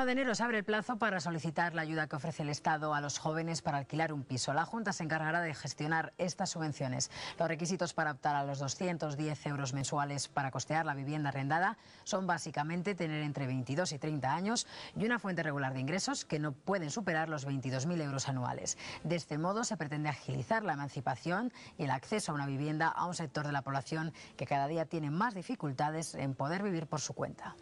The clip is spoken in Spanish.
1 de enero se abre el plazo para solicitar la ayuda que ofrece el Estado a los jóvenes para alquilar un piso. La Junta se encargará de gestionar estas subvenciones. Los requisitos para optar a los 210 euros mensuales para costear la vivienda arrendada son básicamente tener entre 22 y 30 años y una fuente regular de ingresos que no pueden superar los 22.000 euros anuales. De este modo se pretende agilizar la emancipación y el acceso a una vivienda a un sector de la población que cada día tiene más dificultades en poder vivir por su cuenta.